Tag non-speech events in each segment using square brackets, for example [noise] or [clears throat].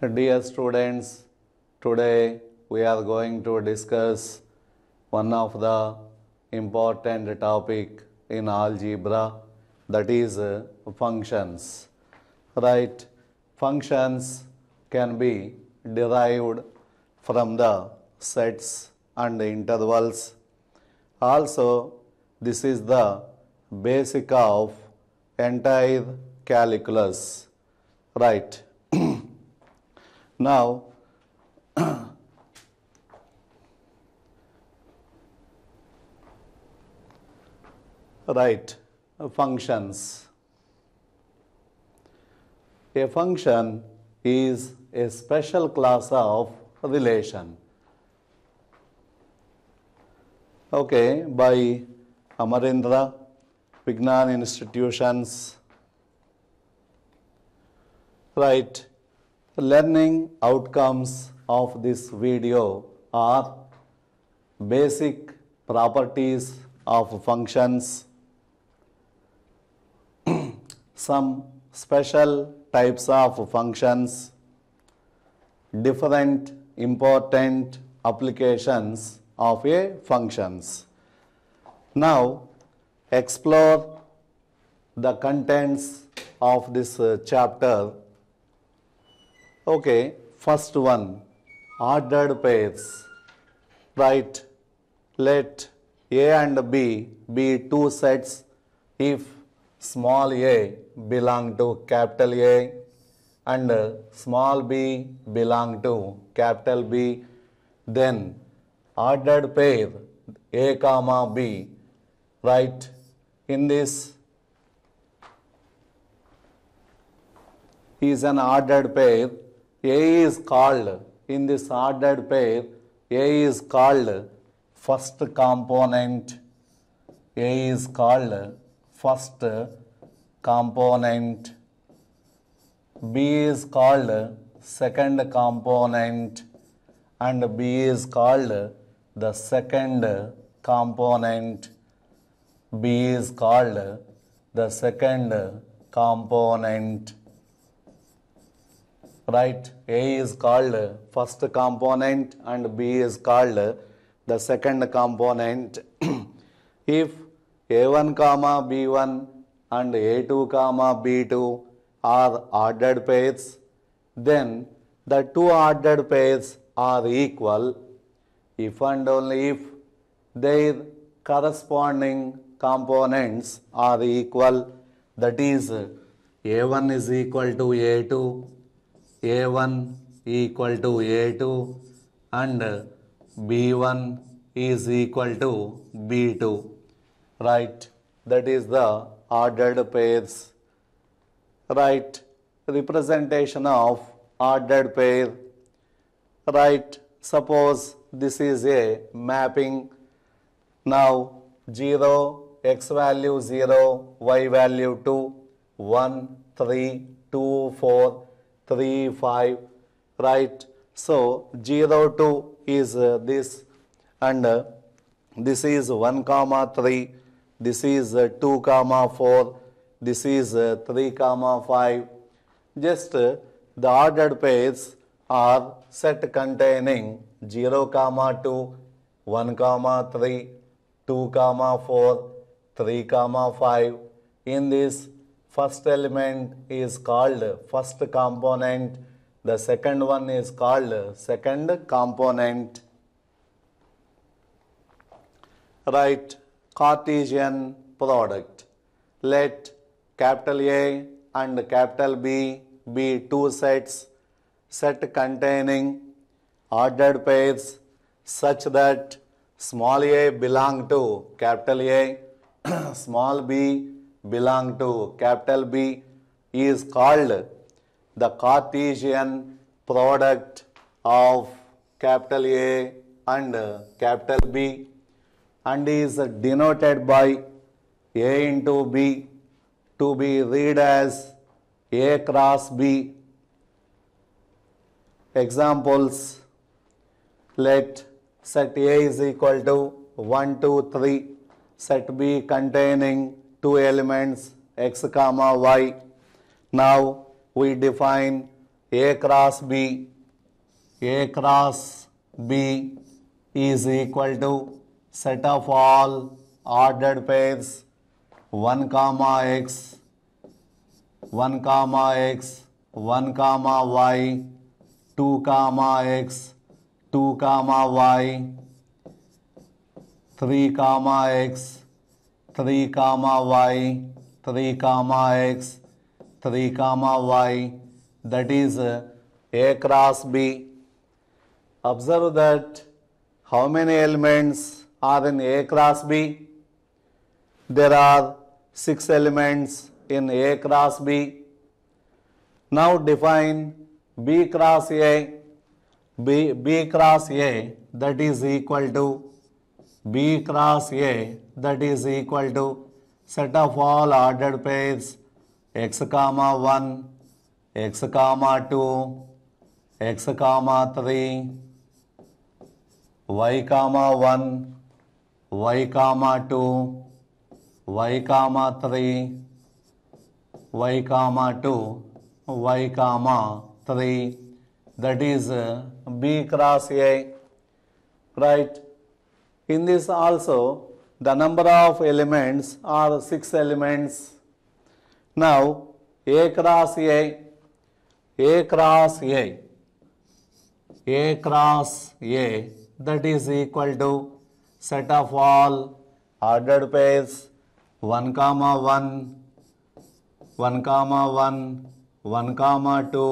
Dear students, today we are going to discuss one of the important topic in algebra that is uh, functions. Right, functions can be derived from the sets and intervals. Also, this is the basic of entire calculus. Right now, write [coughs] functions. A function is a special class of relation. Okay, by Amarendra, Vignan Institutions. Right learning outcomes of this video are basic properties of functions, [clears throat] some special types of functions, different important applications of a functions. Now explore the contents of this uh, chapter Okay, first one, ordered pairs. Right, let A and B be two sets if small a belong to capital A and small b belong to capital B, then ordered pair A comma B, right? In this is an ordered pair a is called in this ordered pair, A is called first component. A is called first component. B is called second component and B is called the second component. B is called the second component right A is called first component and B is called the second component [clears throat] if A1 comma B1 and A2 comma B2 are ordered pairs then the two ordered pairs are equal if and only if their corresponding components are equal that is a1 is equal to a2 a1 equal to a2 and b1 is equal to b2 right that is the ordered pairs right representation of ordered pair right suppose this is a mapping now 0 x value 0 y value 2 1 3 2 4 3, 5, right? So, 0, 2 is uh, this and uh, this is 1, comma 3, this is uh, 2, comma 4, this is 3, comma 5. Just the ordered pairs are set containing 0, comma 2, 1, comma 3, 2, comma 4, 3, comma 5. In this first element is called first component the second one is called second component right cartesian product let capital a and capital b be two sets set containing ordered pairs such that small a belong to capital a [clears throat] small b belong to capital B is called the Cartesian product of capital A and capital B and is denoted by A into B to be read as A cross B. Examples let set A is equal to 1, 2, 3, set B containing two elements x comma y. Now we define a cross b. A cross b is equal to set of all ordered pairs 1 comma x 1 comma x 1 comma y 2 comma x 2 comma y 3 comma x three comma y three comma x three comma y that is a cross b observe that how many elements are in a cross b there are six elements in a cross b now define b cross a b b cross a that is equal to b cross a that is equal to set of all ordered pairs x comma 1, x comma 2, x comma 3, y comma 1, y comma 2, y comma 3, y comma 2, y comma 3 that is B cross A right in this also the number of elements are six elements. Now, A cross A, A cross A, A cross A that is equal to set of all ordered pairs 1 comma 1, 1 comma 1, 1 comma 2,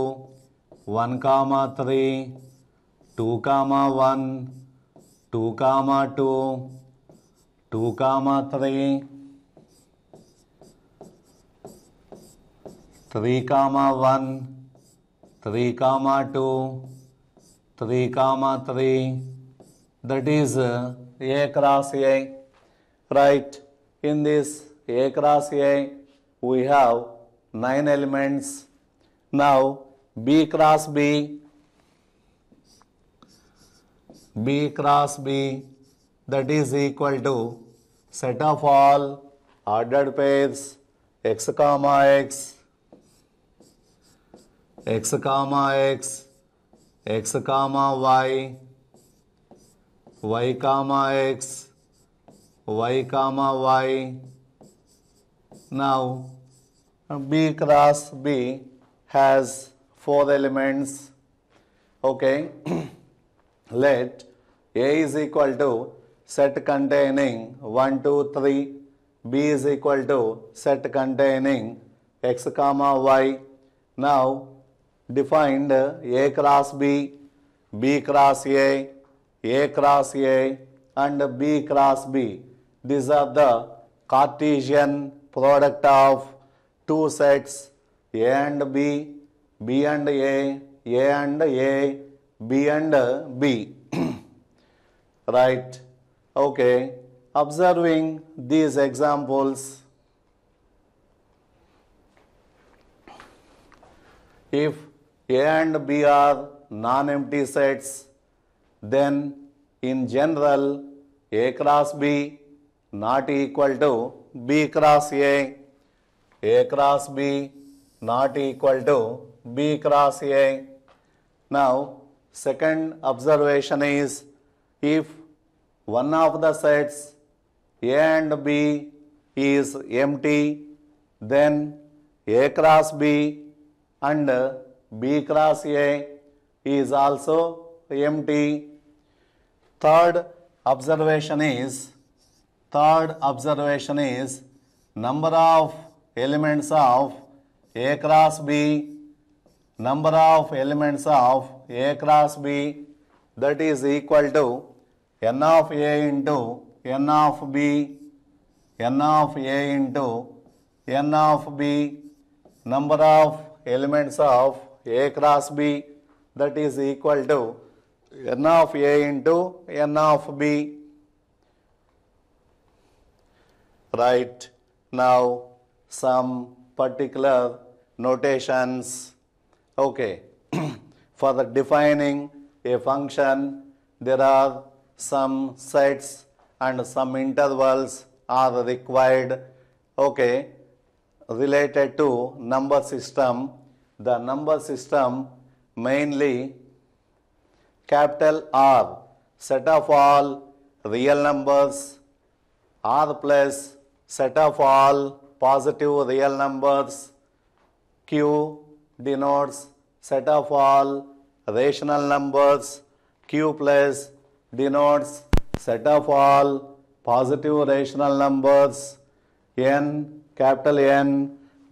1 comma 3, 2 comma 1, 2 comma 2, Two comma three, three comma one, three comma two, three comma three. that is A cross A. Right, in this A cross A, we have 9 elements. Now, B cross B, B cross B, that is equal to set of all ordered pairs x comma x x comma x x comma y y comma x y comma y now b cross b has four elements okay [clears throat] let a is equal to set containing 1, 2, 3. B is equal to set containing x comma y. Now defined A cross B, B cross A, A cross A and B cross B. These are the Cartesian product of two sets A and B, B and A, A and A, B and B. right. Okay, observing these examples, if A and B are non-empty sets, then in general A cross B not equal to B cross A, A cross B not equal to B cross A. Now, second observation is if one of the sets A and B is empty, then A cross B and B cross A is also empty. Third observation is, third observation is number of elements of A cross B, number of elements of A cross B that is equal to n of a into n of b, n of a into n of b, number of elements of a cross b that is equal to n of a into n of b. Right now some particular notations. Okay, [clears throat] for the defining a function there are some sets and some intervals are required okay related to number system the number system mainly capital R set of all real numbers R plus set of all positive real numbers Q denotes set of all rational numbers Q plus denotes set of all positive rational numbers. N, capital N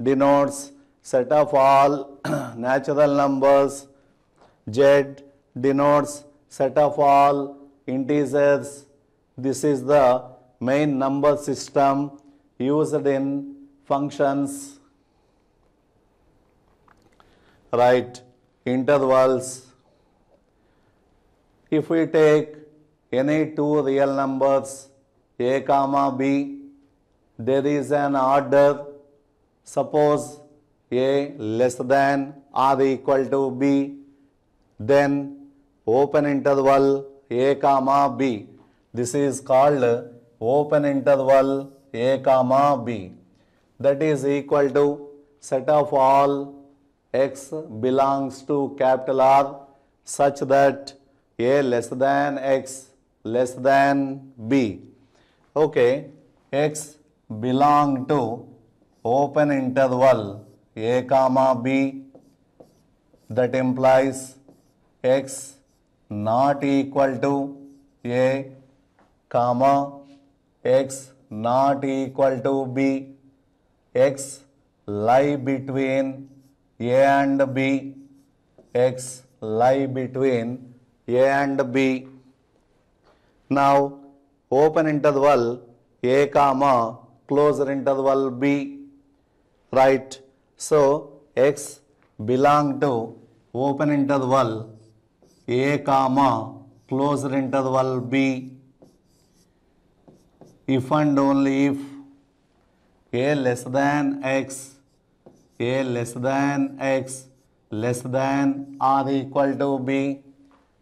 denotes set of all [clears throat] natural numbers. Z denotes set of all integers. This is the main number system used in functions. Right, intervals. If we take any two real numbers a comma b there is an order suppose a less than or equal to b then open interval a comma b this is called open interval a comma b that is equal to set of all x belongs to capital r such that a less than x less than B. Okay, X belong to open interval A comma B that implies X not equal to A comma X not equal to B. X lie between A and B. X lie between A and B Now open interval a comma closer interval b right so x belong to open interval a comma closer interval b if and only if a less than x a less than x less than or equal to b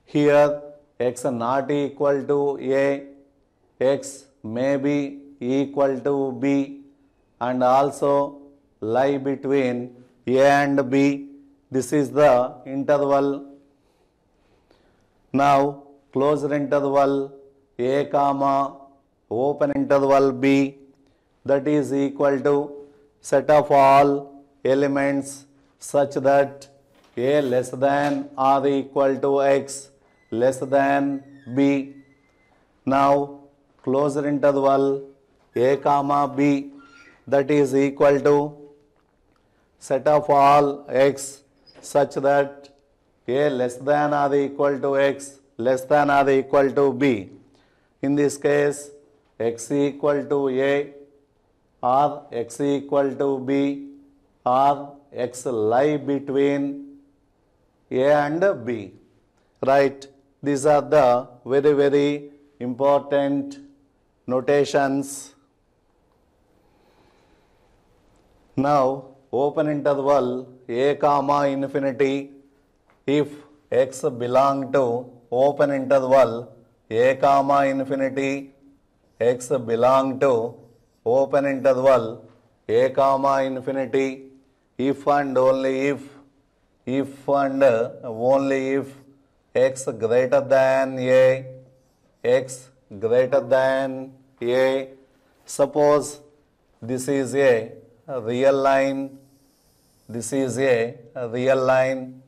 here x not equal to a, x may be equal to b and also lie between a and b. This is the interval. Now closed interval a comma open interval b that is equal to set of all elements such that a less than or equal to x less than B. Now, closer interval A comma B that is equal to set of all x such that A less than or equal to x less than or equal to B. In this case, x equal to A or x equal to B or x lie between A and B. Right. These are the very, very important notations. Now, open interval a comma infinity if x belong to open interval a comma infinity x belong to open interval a comma infinity if and only if if and only if x greater than a, x greater than a. Suppose this is a real line, this is a real line,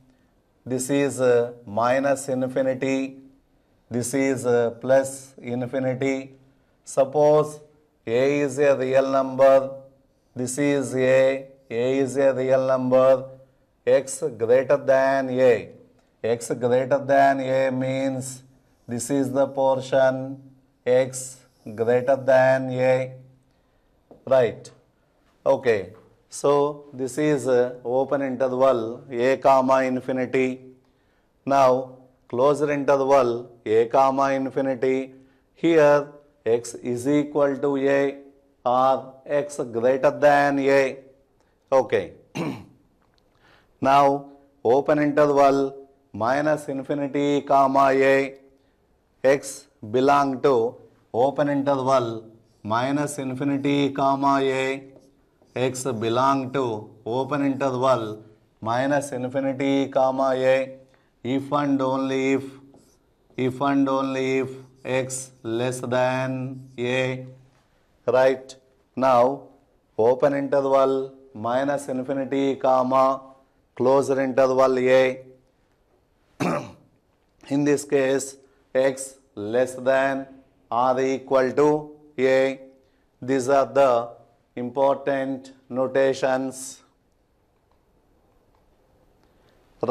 this is uh, minus infinity, this is uh, plus infinity. Suppose a is a real number, this is a, a is a real number, x greater than a x greater than a means this is the portion x greater than a right okay so this is uh, open interval a comma infinity now closer interval a comma infinity here x is equal to a or x greater than a okay [clears throat] now open interval minus infinity comma a x belong to open interval minus infinity comma a x belong to open interval minus infinity comma a if and only if if and only if x less than a right now open interval minus infinity comma closer interval a in this case x less than or equal to a. These are the important notations.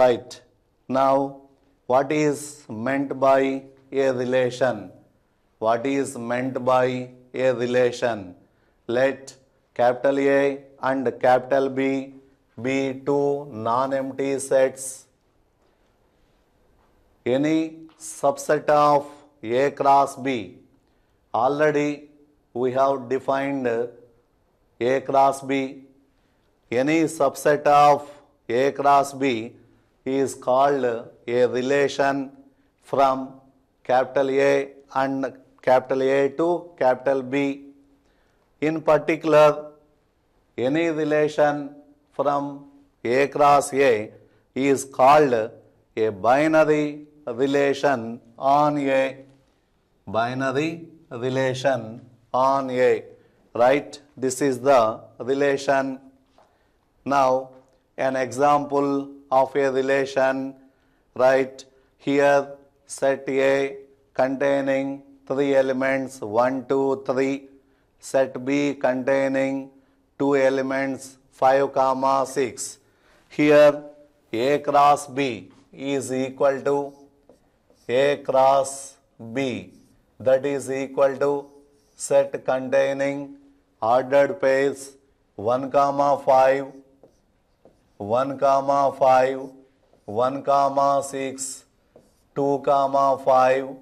Right. Now, what is meant by a relation? What is meant by a relation? Let capital A and capital B be two non-empty sets any subset of A cross B. Already we have defined A cross B. Any subset of A cross B is called a relation from capital A and capital A to capital B. In particular, any relation from A cross A is called a binary relation on A. Binary relation on A. Right? This is the relation. Now, an example of a relation. Right? Here, set A containing three elements 1, 2, 3. Set B containing two elements 5, comma 6. Here, A cross B is equal to a cross B that is equal to set containing ordered pairs 1 comma 5 1 comma 5 1 comma 6 2 comma 5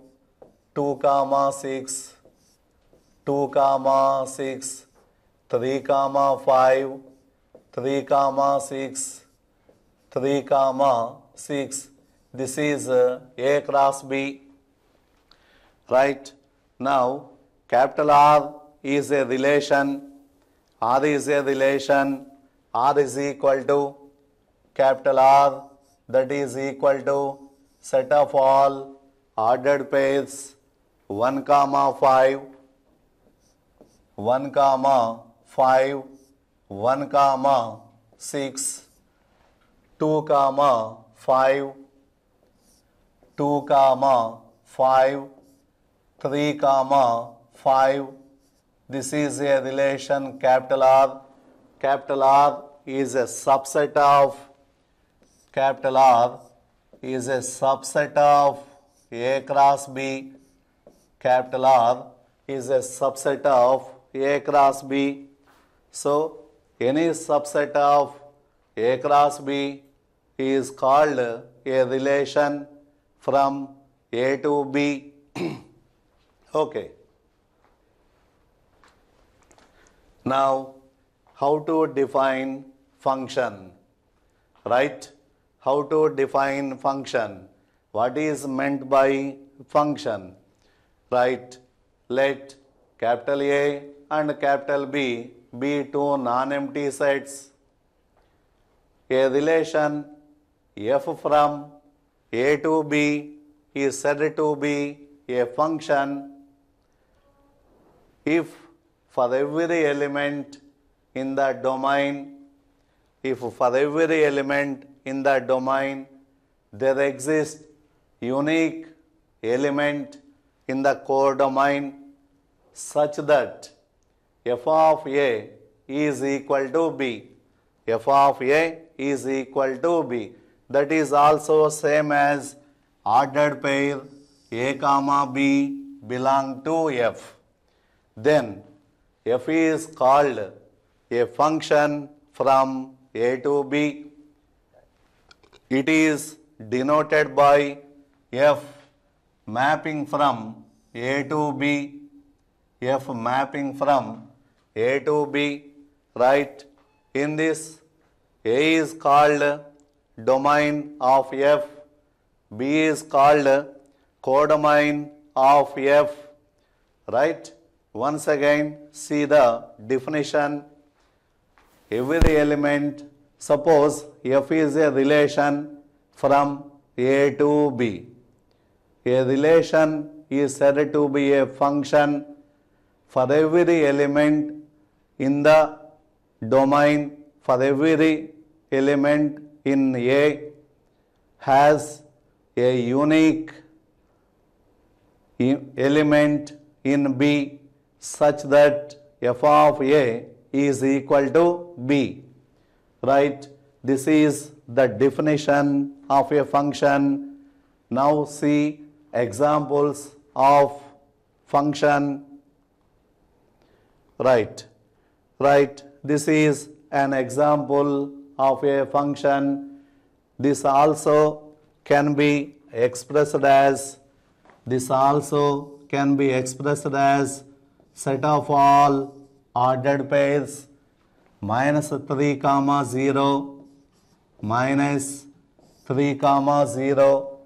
2 comma 6 2 comma 6 3 comma 5 3 comma 6 3 comma 6 this is A cross B. Right? Now, capital R is a relation. R is a relation. R is equal to capital R that is equal to set of all ordered pairs 1 comma 5 1 comma 5 1 comma 6 2 comma 5 2 comma 5 3 comma 5 this is a relation capital R capital R is a subset of capital R is a subset of A cross B capital R is a subset of A cross B so any subset of A cross B is called a relation from A to B. [clears throat] okay. Now, how to define function, right? How to define function? What is meant by function, right? Let capital A and capital B be two non-empty sets. A relation f from a to b is said to be a function if for every element in the domain, if for every element in the domain there exists unique element in the codomain such that f of a is equal to b, f of a is equal to b that is also same as ordered pair a comma b belong to f. Then f is called a function from a to b. It is denoted by f mapping from a to b. f mapping from a to b. Right? In this a is called domain of F. B is called codomain of F. Right? Once again, see the definition. Every element, suppose F is a relation from A to B. A relation is said to be a function for every element in the domain, for every element in A has a unique element in B such that f of A is equal to B. Right? This is the definition of a function. Now see examples of function. Right? Right? This is an example of a function. This also can be expressed as, this also can be expressed as set of all ordered pairs minus 3 comma 0 minus 3 comma 0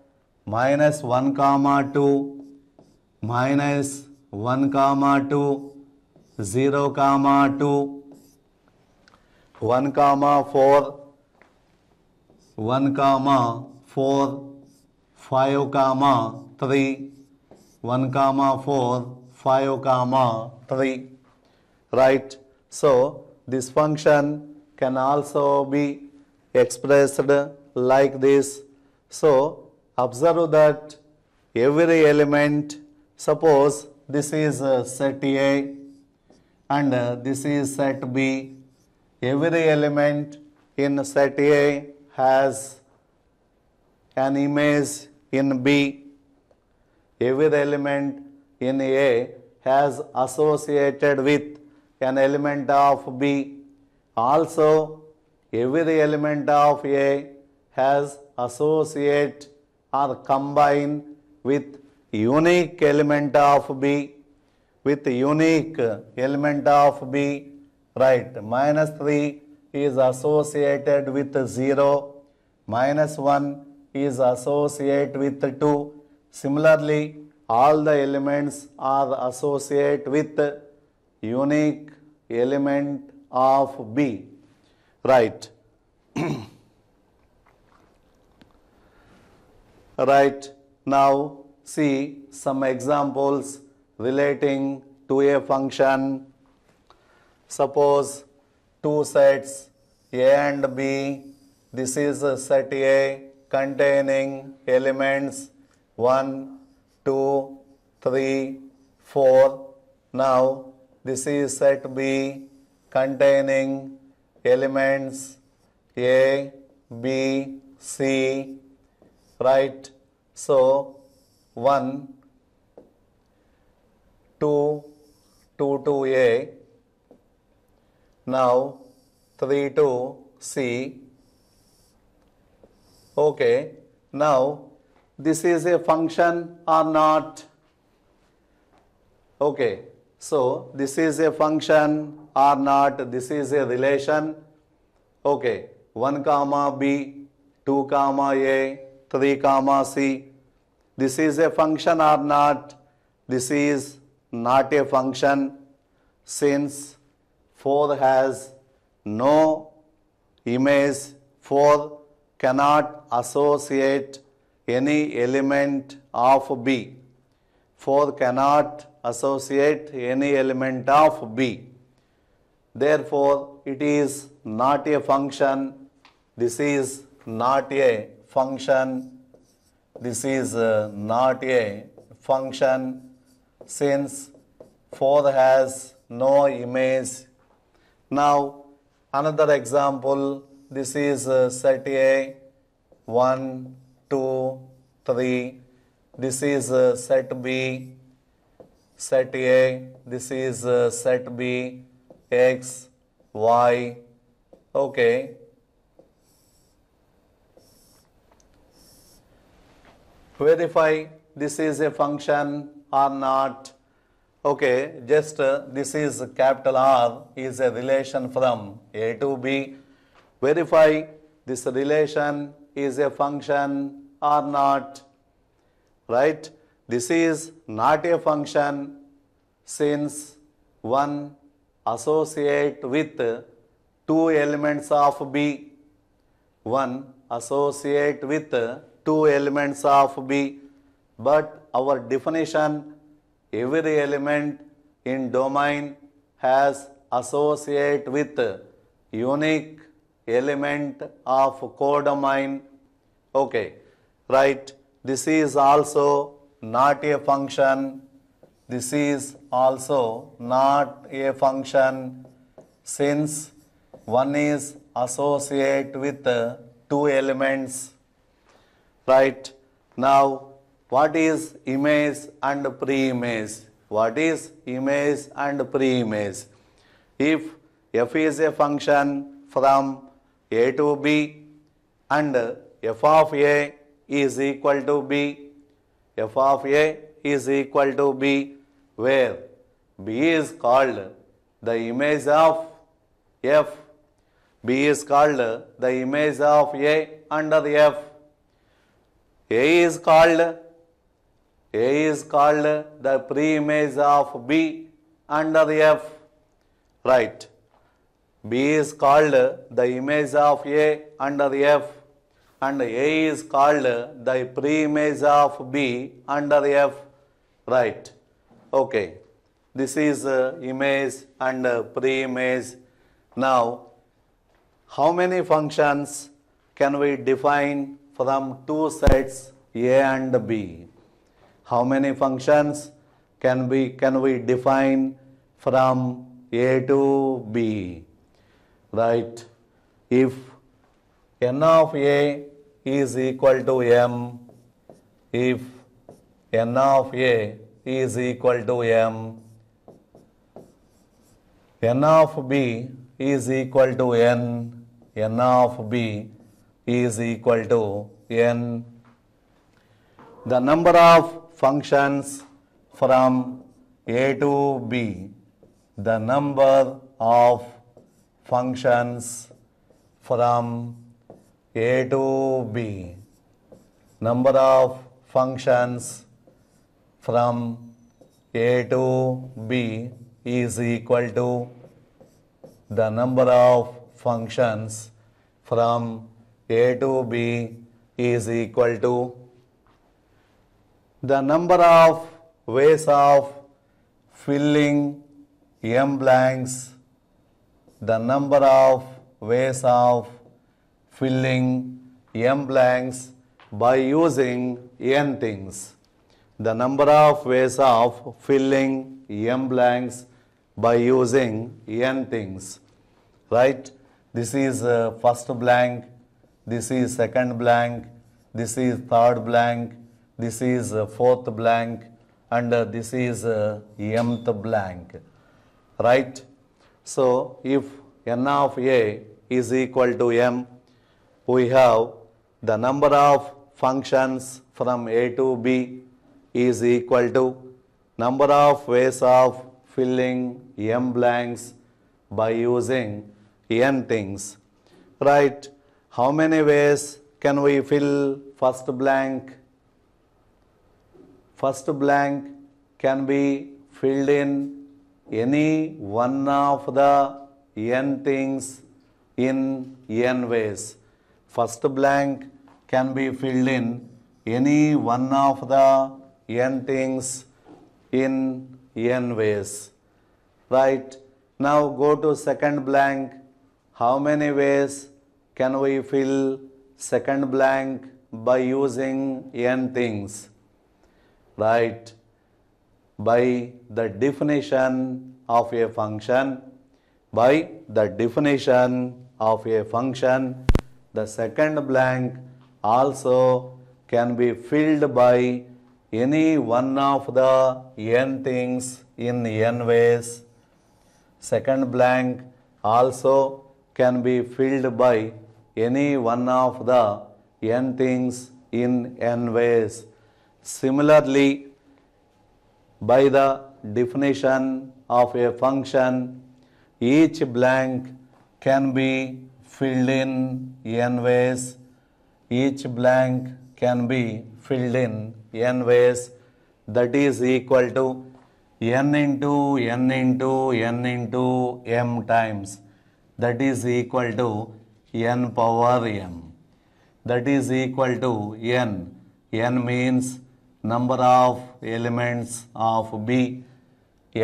minus 1 comma 2 minus 1 comma 2 0 comma 2 1 comma 4 1 comma 4 5 comma 3 1 comma 4 5 comma 3 right so this function can also be expressed like this so observe that every element suppose this is set A and this is set B every element in set A has an image in B. Every element in A has associated with an element of B. Also, every element of A has associate or combine with unique element of B, with unique element of B Right, minus 3 is associated with 0, minus 1 is associated with 2. Similarly, all the elements are associated with unique element of B. Right. [clears throat] right. Now, see some examples relating to a function Suppose two sets A and B. This is set A containing elements 1, 2, 3, 4. Now this is set B containing elements A, B, C. Right. So 1, 2, 2 to A now 3 to C. Okay. Now this is a function or not? Okay. So this is a function or not. This is a relation. Okay. 1 comma B, 2 comma A, 3 comma C. This is a function or not? This is not a function since 4 has no image, 4 cannot associate any element of B. 4 cannot associate any element of B. Therefore, it is not a function. This is not a function. This is uh, not a function since 4 has no image now, another example, this is uh, set A, 1, 2, 3. This is uh, set B, set A. This is uh, set B, X, Y. Okay. Verify this is a function or not. Okay, just uh, this is capital R is a relation from A to B. Verify this relation is a function or not. Right? This is not a function since one associate with two elements of B. One associate with two elements of B. But our definition every element in domain has associate with unique element of codomain. Okay, right. This is also not a function. This is also not a function since one is associate with two elements. Right. Now, what is image and pre-image? What is image and pre-image? If f is a function from a to b and f of a is equal to b, f of a is equal to b where b is called the image of f, b is called the image of a under f, a is called a is called the pre-image of B under the F. Right. B is called the image of A under the F and A is called the pre-image of B under the F. Right. Okay. This is uh, image and uh, pre-image. Now, how many functions can we define from two sets A and B? how many functions can we, can we define from A to B, right? If n of A is equal to m, if n of A is equal to m, n of B is equal to n, n of B is equal to n. The number of functions from a to b, the number of functions from a to b, number of functions from a to b is equal to the number of functions from a to b is equal to the number of ways of filling M blanks, the number of ways of filling M blanks by using N things. The number of ways of filling M blanks by using N things. Right? This is uh, first blank, this is second blank, this is third blank, this is uh, fourth blank and uh, this is uh, mth blank right so if n of a is equal to m we have the number of functions from a to b is equal to number of ways of filling m blanks by using n things right how many ways can we fill first blank First blank can be filled in any one of the n things in n ways. First blank can be filled in any one of the n things in n ways. Right. Now go to second blank. How many ways can we fill second blank by using n things? right? By the definition of a function, by the definition of a function, the second blank also can be filled by any one of the n things in n ways. Second blank also can be filled by any one of the n things in n ways. Similarly, by the definition of a function, each blank can be filled in n ways. Each blank can be filled in n ways. That is equal to n into n into n into m times. That is equal to n power m. That is equal to n. n means number of elements of B.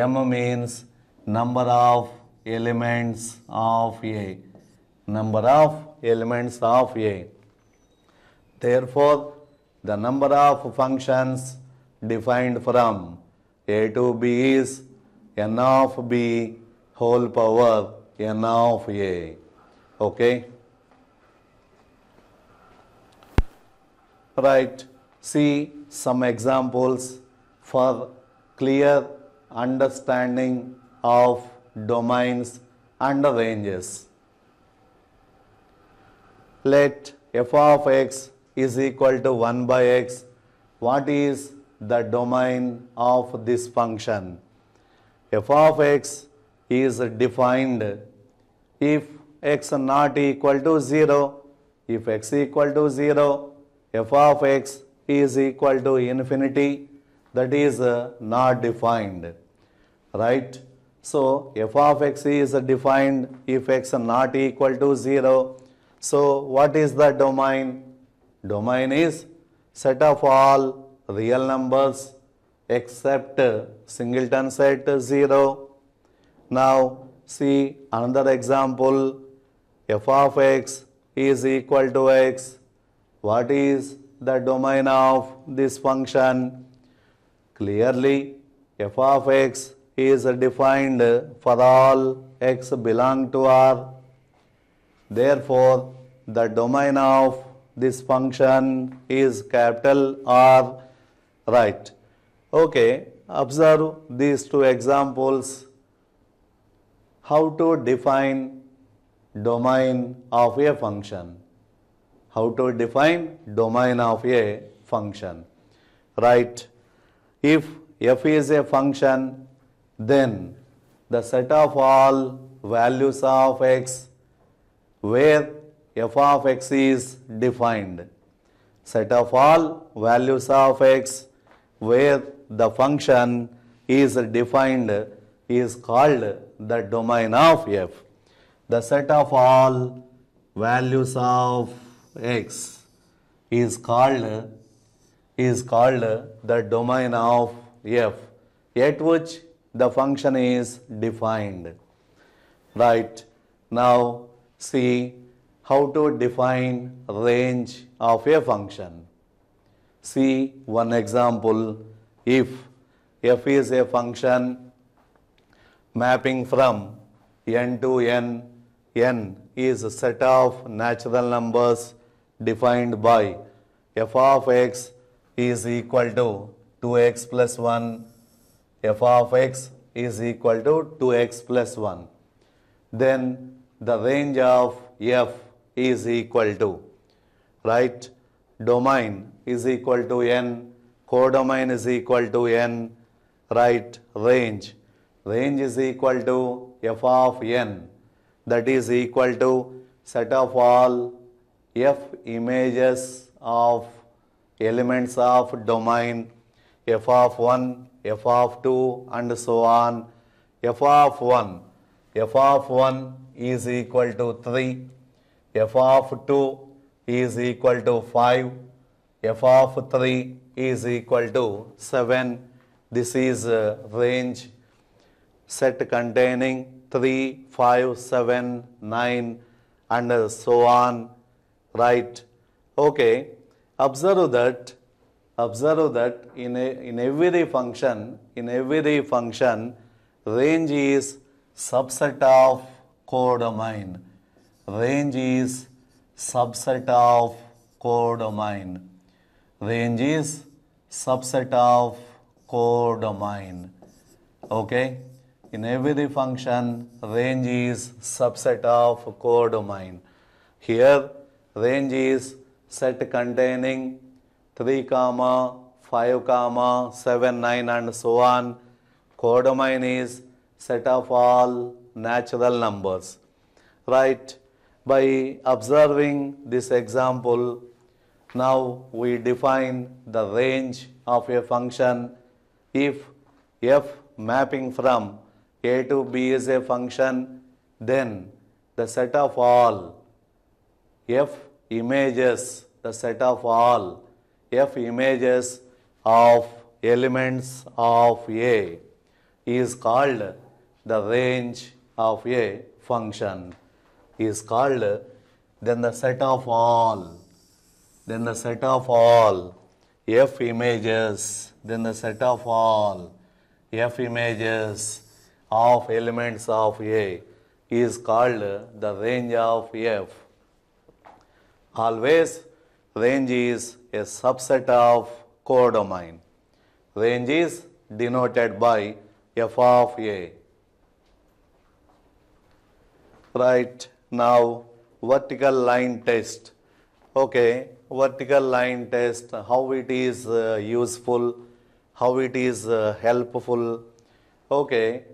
M means number of elements of A. Number of elements of A. Therefore, the number of functions defined from A to B is n of B whole power n of A. Okay? Right. See some examples for clear understanding of domains and ranges. Let f of x is equal to 1 by x. What is the domain of this function? f of x is defined if x not equal to 0, if x equal to 0, f of x is equal to infinity that is uh, not defined right so f of x is defined if x not equal to 0 so what is the domain domain is set of all real numbers except singleton set 0 now see another example f of x is equal to x what is the domain of this function. Clearly, f of x is defined for all x belong to R. Therefore, the domain of this function is capital R. Right. Okay. Observe these two examples. How to define domain of a function how to define domain of a function. Right? If f is a function, then the set of all values of x where f of x is defined. Set of all values of x where the function is defined is called the domain of f. The set of all values of x is called is called the domain of f at which the function is defined right now see how to define range of a function see one example if f is a function mapping from n to n n is a set of natural numbers defined by f of x is equal to 2x plus 1 f of x is equal to 2x plus 1 then the range of f is equal to right domain is equal to n codomain is equal to n right range range is equal to f of n that is equal to set of all f images of elements of domain f of 1, f of 2 and so on. f of 1, f of 1 is equal to 3, f of 2 is equal to 5, f of 3 is equal to 7. This is uh, range set containing 3, 5, 7, 9 and so on right okay observe that observe that in a, in every function in every function range is subset of codomain range is subset of codomain range is subset of codomain okay in every function range is subset of codomain here range is set containing 3 comma 5 comma 7 9 and so on codomain is set of all natural numbers right by observing this example now we define the range of a function if f mapping from a to b is a function then the set of all f images, the set of all f images of elements of A is called the range of a function is called then the set of all then the set of all f images then the set of all f images of elements of a is called the range of f Always range is a subset of codomain. Range is denoted by f of a. Right, now vertical line test. Okay, vertical line test, how it is uh, useful, how it is uh, helpful. Okay,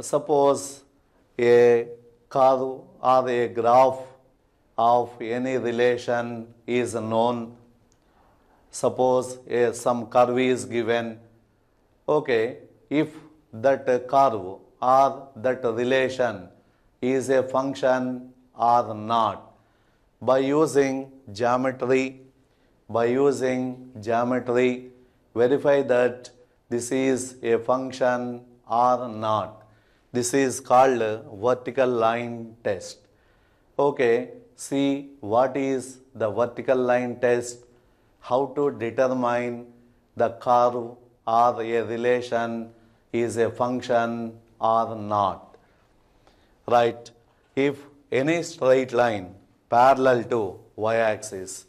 suppose a curve or a graph of any relation is known. Suppose uh, some curve is given. Okay, if that curve or that relation is a function or not, by using geometry, by using geometry, verify that this is a function or not. This is called vertical line test. Okay, see what is the vertical line test, how to determine the curve or a relation is a function or not. Right, if any straight line parallel to y-axis,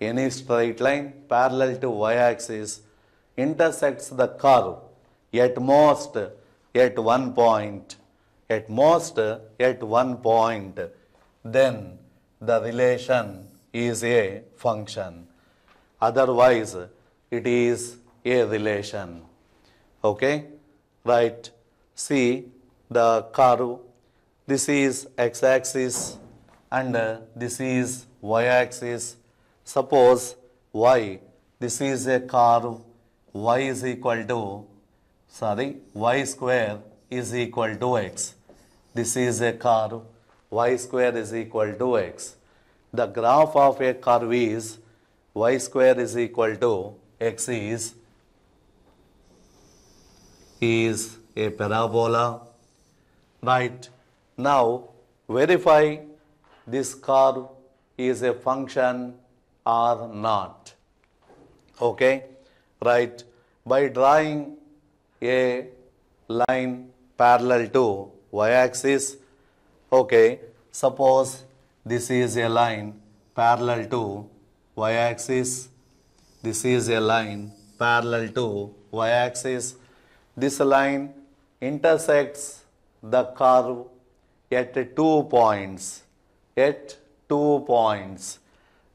any straight line parallel to y-axis intersects the curve at most at one point, at most at one point, then the relation is a function. Otherwise, it is a relation. Okay? Right. See the curve. This is x-axis and this is y-axis. Suppose y, this is a curve, y is equal to, sorry, y square is equal to x. This is a curve y square is equal to x. The graph of a curve is y square is equal to x is, is a parabola. Right. Now verify this curve is a function or not. Okay. Right. By drawing a line parallel to y axis Okay, suppose this is a line parallel to y-axis. This is a line parallel to y-axis. This line intersects the curve at two points. At two points.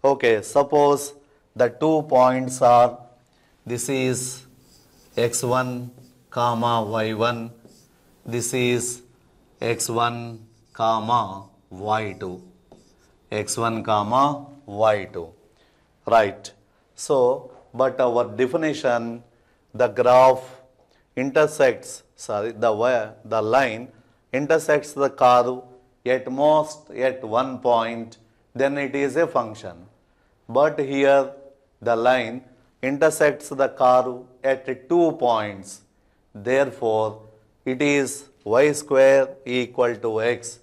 Okay, suppose the two points are this is x1 comma y1 this is x1 comma y2 x1 comma y2 right so but our definition the graph intersects sorry the the line intersects the curve at most at one point then it is a function but here the line intersects the curve at two points therefore it is y square equal to x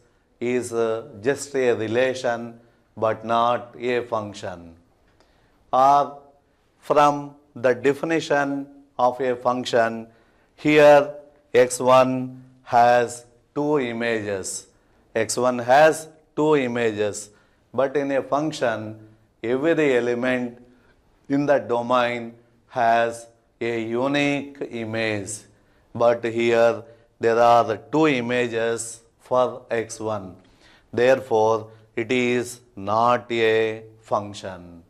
is uh, just a relation but not a function. Or from the definition of a function, here x1 has two images. x1 has two images, but in a function, every element in the domain has a unique image. But here there are two images for x1. Therefore, it is not a function,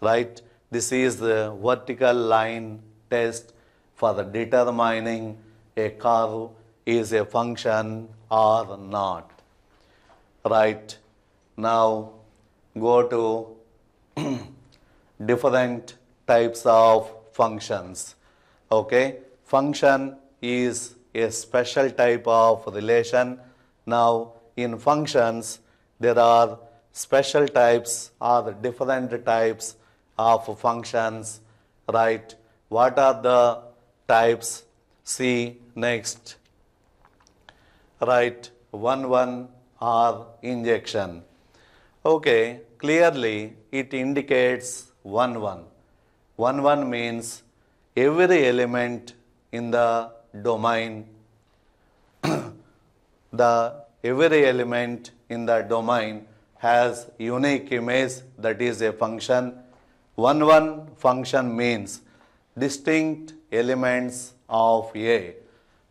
right? This is the vertical line test for determining a curve is a function or not, right? Now, go to [clears throat] different types of functions, okay? Function is a special type of relation now, in functions, there are special types or different types of functions, right? What are the types? See next. Right, 1 1 or injection. Okay, clearly it indicates 1 1. 1 1 means every element in the domain the every element in the domain has unique image that is a function. One one function means distinct elements of A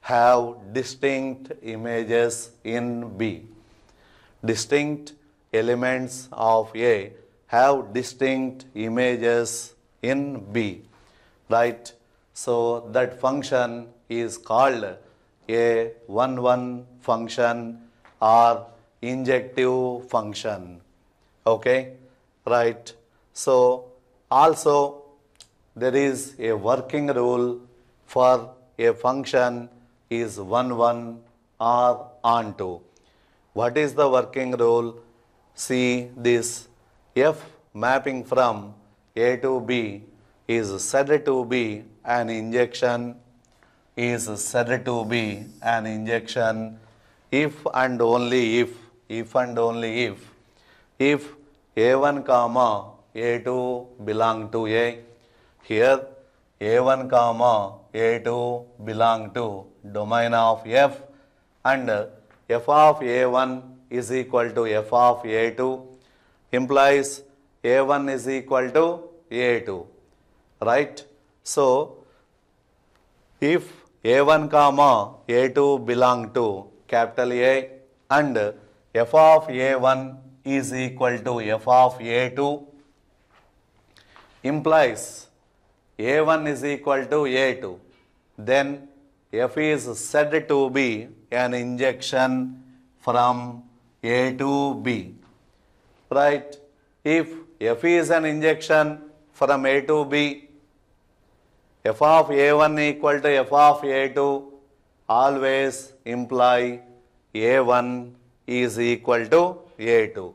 have distinct images in B. Distinct elements of A have distinct images in B. Right? So that function is called a 1 1 function or injective function okay right so also there is a working rule for a function is 1 1 or onto what is the working rule see this f mapping from a to b is said to be an injection is said to be an injection if and only if, if and only if, if a1 comma a2 belong to a, here a1 comma a2 belong to domain of f and f of a1 is equal to f of a2 implies a1 is equal to a2 right so if a1 comma a2 belong to capital A and f of a1 is equal to f of a2 implies a1 is equal to a2 then f is said to be an injection from a to b right if f is an injection from a to b f of a1 equal to f of a2 always imply a1 is equal to a2.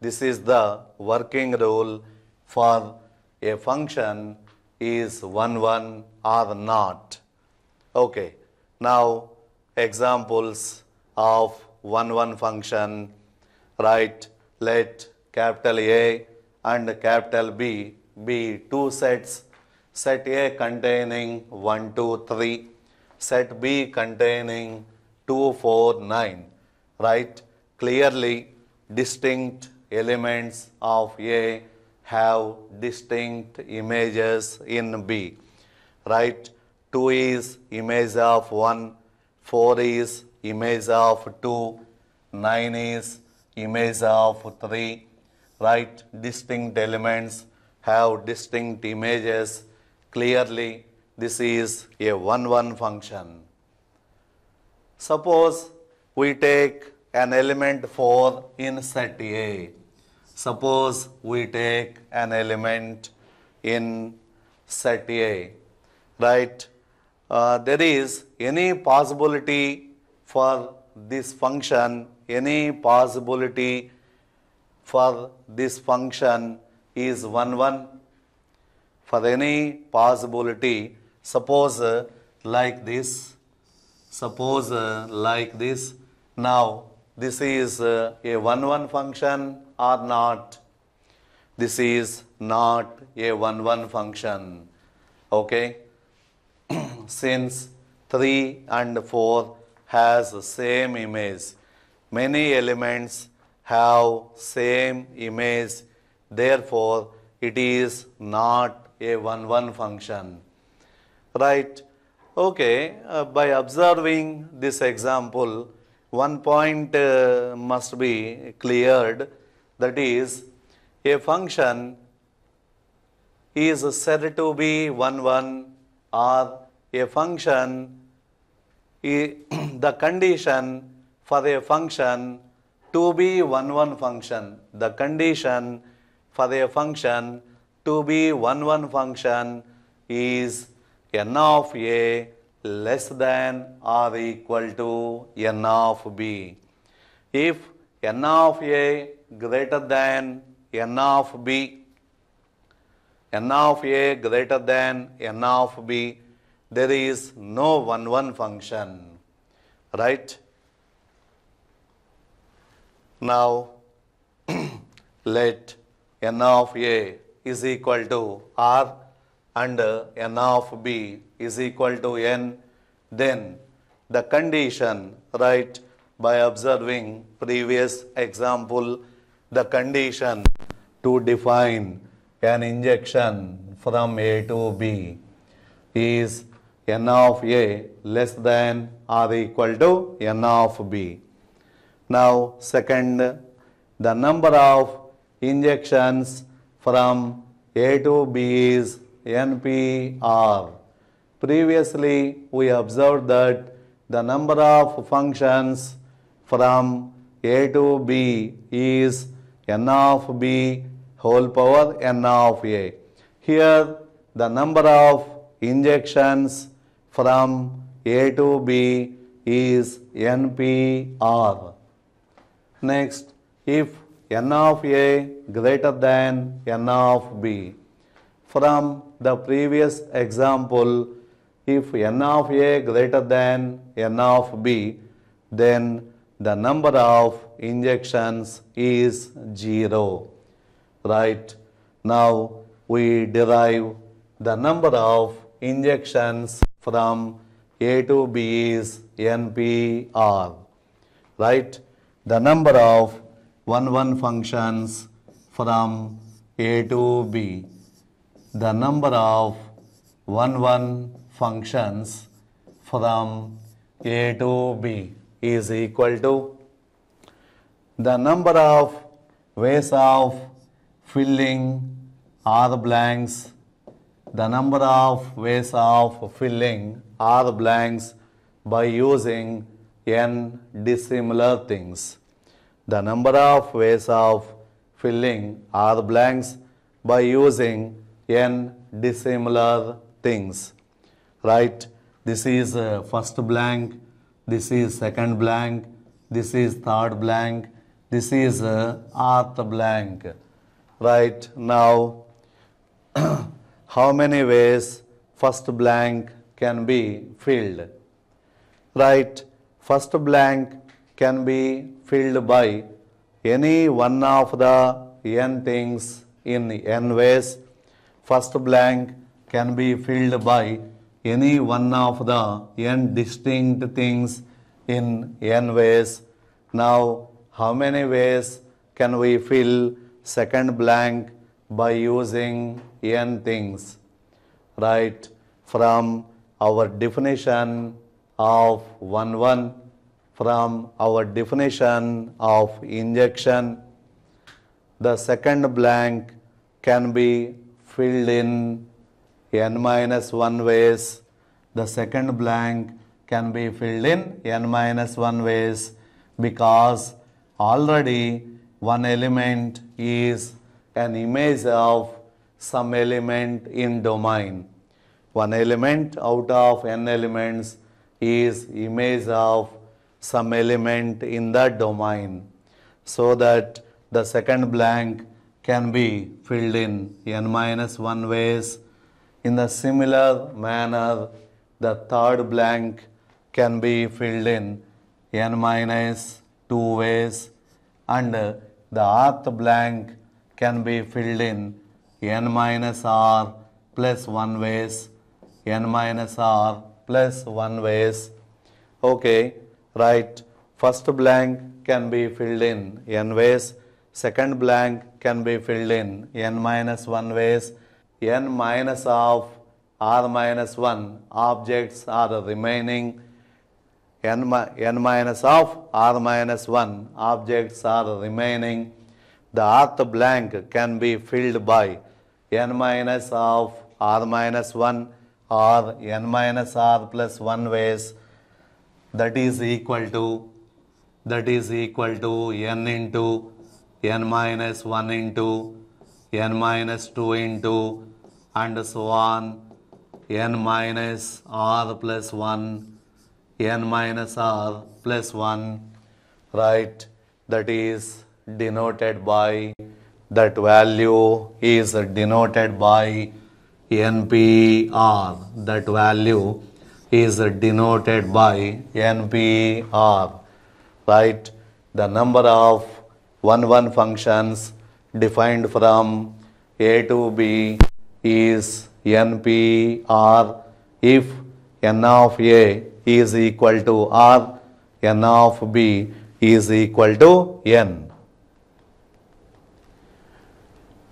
This is the working rule for a function is 1 1 or not. Okay, now examples of 1 1 function, right? Let capital A and capital B be two sets set A containing 1, 2, 3, set B containing 2, 4, 9, right? Clearly, distinct elements of A have distinct images in B, right? 2 is image of 1, 4 is image of 2, 9 is image of 3, right? Distinct elements have distinct images Clearly, this is a 1-1 function. Suppose we take an element 4 in set A. Suppose we take an element in set A, right? Uh, there is any possibility for this function, any possibility for this function is 1, 1 for any possibility suppose uh, like this suppose uh, like this now this is uh, a 1 1 function or not this is not a 1 1 function okay [clears throat] since 3 and 4 has same image many elements have same image therefore it is not a one-one function. Right. Okay, uh, by observing this example, one point uh, must be cleared that is a function is said to be 1 1 or a function [clears throat] the condition for a function to be 1 1 function the condition for a function to be 1 1 function is n of a less than or equal to n of b. If n of a greater than n of b, n of a greater than n of b, there is no 1 1 function, right? Now, [clears throat] let n of a is equal to R and N of B is equal to N, then the condition, right, by observing previous example, the condition to define an injection from A to B is N of A less than or equal to N of B. Now, second, the number of injections from A to B is NPR. Previously, we observed that the number of functions from A to B is n of b whole power n of a. Here, the number of injections from A to B is npr. Next, if n of a greater than n of b. From the previous example, if n of a greater than n of b, then the number of injections is 0. Right? Now we derive the number of injections from A to B is NPR. Right? The number of one one functions from A to B. The number of one one functions from A to B is equal to the number of ways of filling R blanks, the number of ways of filling R blanks by using n dissimilar things the number of ways of filling our blanks by using n dissimilar things. Right? This is uh, first blank, this is second blank, this is third blank, this is uh, art blank. Right? Now, [clears throat] how many ways first blank can be filled? Right? First blank can be filled by any one of the n things in n ways. First blank can be filled by any one of the n distinct things in n ways. Now, how many ways can we fill second blank by using n things? Right, from our definition of 1 1 from our definition of injection. The second blank can be filled in n minus 1 ways. The second blank can be filled in n minus 1 ways because already one element is an image of some element in domain. One element out of n elements is image of some element in that domain so that the second blank can be filled in n minus 1 ways. In the similar manner, the third blank can be filled in n minus 2 ways and the rth blank can be filled in n minus r plus 1 ways, n minus r plus 1 ways. Okay, right? First blank can be filled in n ways, second blank can be filled in n minus 1 ways, n minus of r minus 1 objects are remaining, n, n minus of r minus 1 objects are remaining. The rth blank can be filled by n minus of r minus 1 or n minus r plus 1 ways that is equal to that is equal to n into n minus 1 into n minus 2 into and so on n minus r plus 1 n minus r plus 1 right that is denoted by that value is denoted by npr that value is denoted by NPR, right? The number of 1-1 functions defined from A to B is NPR if N of A is equal to R, N of B is equal to N.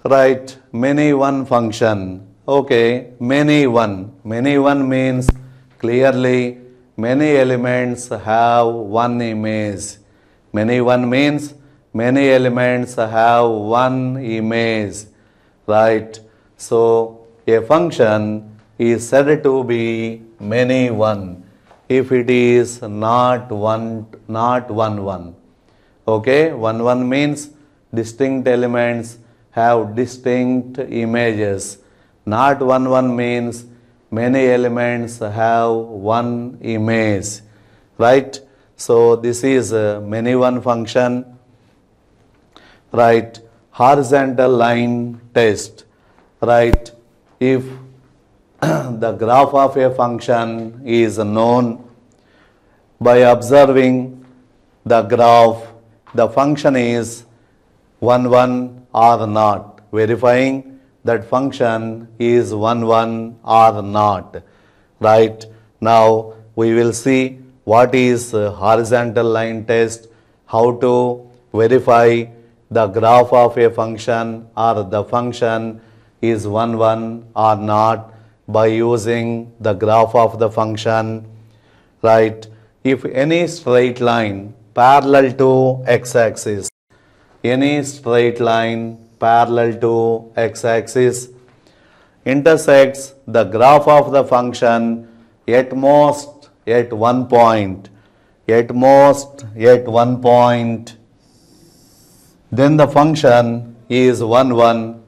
Right, many one function. Okay, many one. Many one means Clearly, many elements have one image. Many one means many elements have one image, right? So, a function is said to be many one if it is not one, not one one. Okay, one one means distinct elements have distinct images. Not one one means many elements have one image, right? So this is many one function, right? Horizontal line test, right? If [clears throat] the graph of a function is known by observing the graph, the function is 1 1 or not, verifying that function is 1 1 or not right now we will see what is horizontal line test how to verify the graph of a function or the function is 1 1 or not by using the graph of the function right if any straight line parallel to x-axis any straight line parallel to x-axis intersects the graph of the function at most at one point at most at one point then the function is 1 1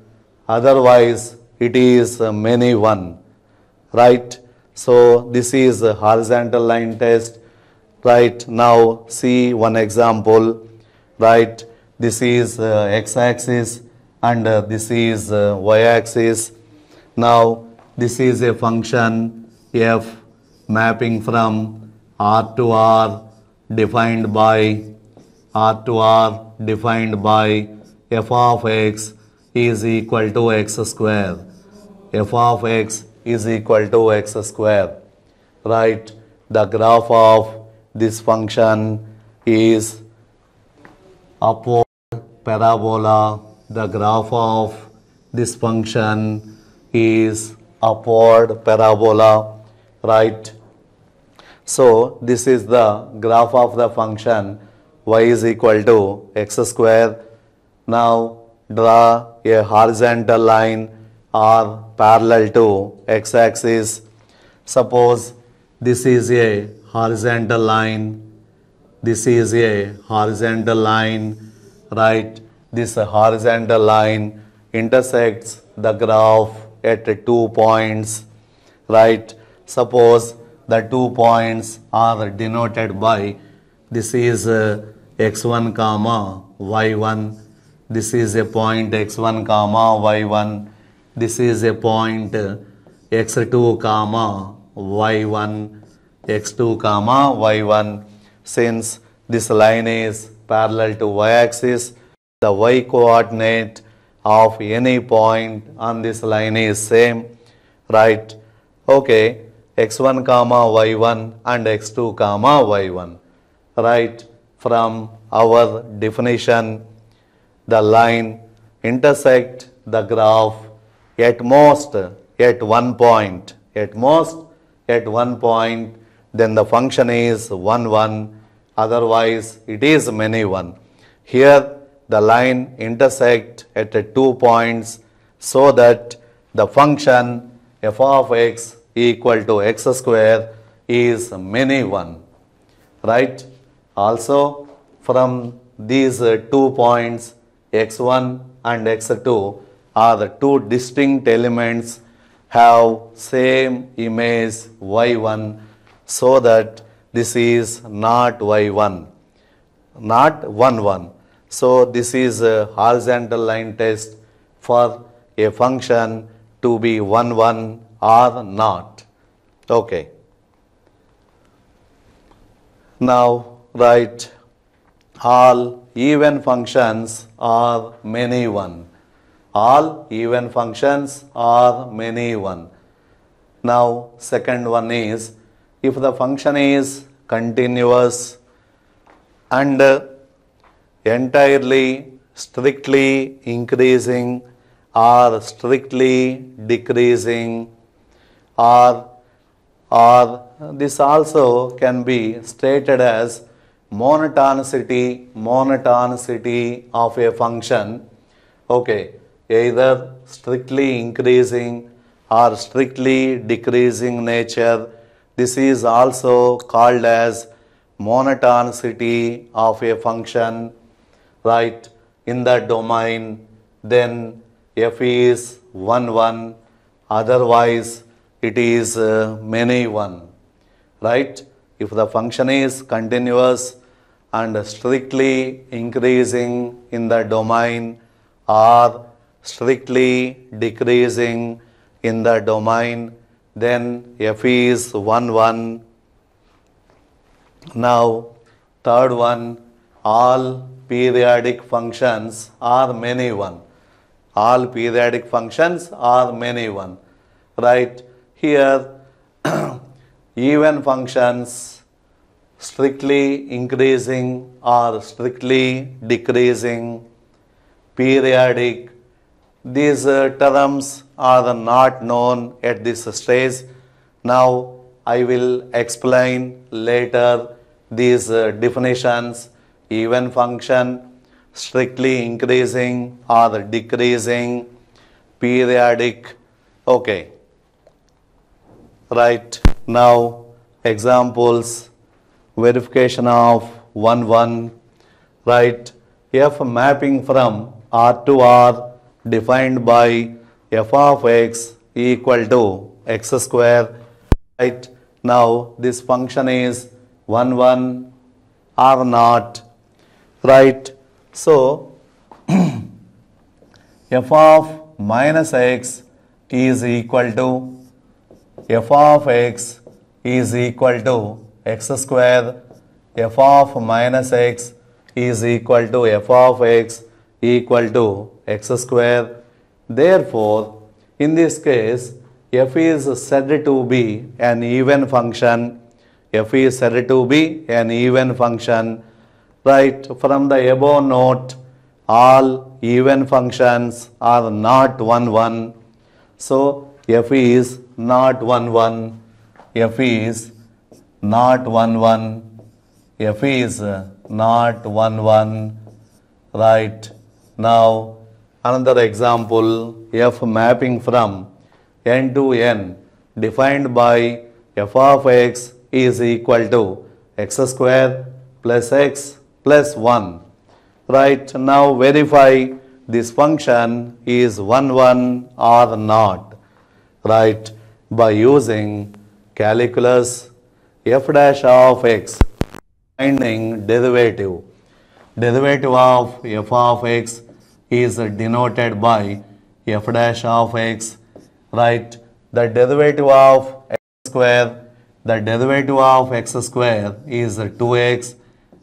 otherwise it is many 1 right so this is a horizontal line test right now see one example right this is uh, x axis and uh, this is uh, y-axis. Now this is a function f mapping from R to R defined by R to R defined by f of x is equal to x square. f of x is equal to x square. Right, the graph of this function is upward parabola the graph of this function is upward parabola, right? So this is the graph of the function y is equal to x square. Now draw a horizontal line or parallel to x-axis. Suppose this is a horizontal line, this is a horizontal line, right? this horizontal line intersects the graph at two points, right? Suppose the two points are denoted by this is uh, x1 comma y1 this is a point x1 comma y1 this is a point uh, x2 comma y1 x2 comma y1 since this line is parallel to y axis the y coordinate of any point on this line is same right okay x1 comma y1 and x2 comma y1 right from our definition the line intersect the graph at most at one point at most at one point then the function is 1 1 otherwise it is many 1 here the line intersect at two points so that the function f of x equal to x square is many one right also from these two points x1 and x2 are the two distinct elements have same image y1 so that this is not y1 not 1 1 so this is a horizontal line test for a function to be 1, 1 or not. Okay. Now write all even functions are many one. All even functions are many one. Now second one is if the function is continuous and entirely, strictly increasing or strictly decreasing or, or this also can be stated as monotonicity, monotonicity of a function. Okay, either strictly increasing or strictly decreasing nature. This is also called as monotonicity of a function right in that domain then f is 1 1 otherwise it is uh, many 1 right if the function is continuous and strictly increasing in the domain or strictly decreasing in the domain then f is 1 1 now third one all periodic functions are many one. All periodic functions are many one. Right? Here, [clears throat] even functions strictly increasing or strictly decreasing, periodic, these uh, terms are not known at this stage. Now I will explain later these uh, definitions even function, strictly increasing or decreasing, periodic. Okay. Right. Now, examples, verification of 1, 1. Right. F mapping from R to R defined by f of x equal to x square. Right. Now, this function is 1, 1 or not right? So, [clears throat] f of minus x is equal to f of x is equal to x square f of minus x is equal to f of x equal to x square. Therefore, in this case, f is said to be an even function. f is said to be an even function right from the above note all even functions are not 1 1 so f is not 1 1 f is not 1 1 f is not 1 1 right now another example f mapping from n to n defined by f of x is equal to x square plus x plus 1. Right, now verify this function is 1 1 or not. Right, by using calculus f dash of x finding derivative. Derivative of f of x is denoted by f dash of x, right? The derivative of x square, the derivative of x square is 2x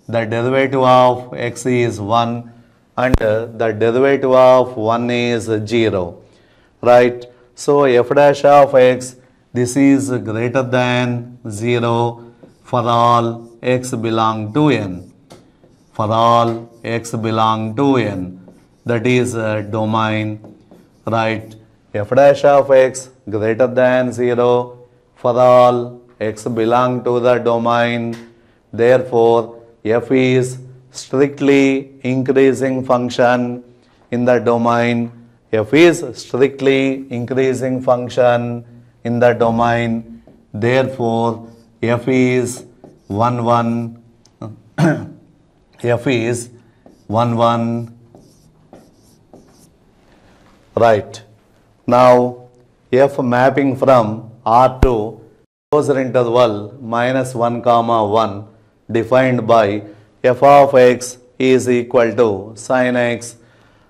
the derivative of x is 1 and the derivative of 1 is 0 right so f dash of x this is greater than 0 for all x belong to n for all x belong to n that is uh, domain right f dash of x greater than 0 for all x belong to the domain therefore f is strictly increasing function in the domain f is strictly increasing function in the domain therefore f is 1 1 [clears throat] f is 1 1 right now f mapping from r to closure interval minus 1 comma 1 defined by f of x is equal to sin x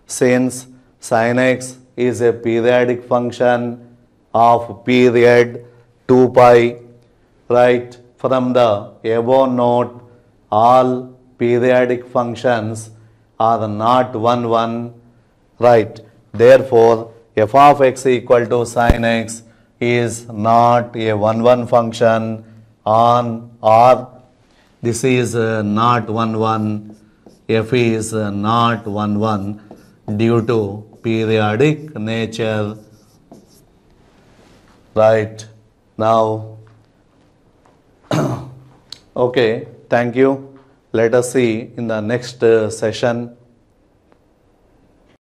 since sin x is a periodic function of period 2 pi right from the above note all periodic functions are not 1 1 right therefore f of x equal to sin x is not a 1 1 function on or this is uh, not 1 1, f is uh, not 1 1 due to periodic nature. Right now, [coughs] okay, thank you. Let us see in the next uh, session.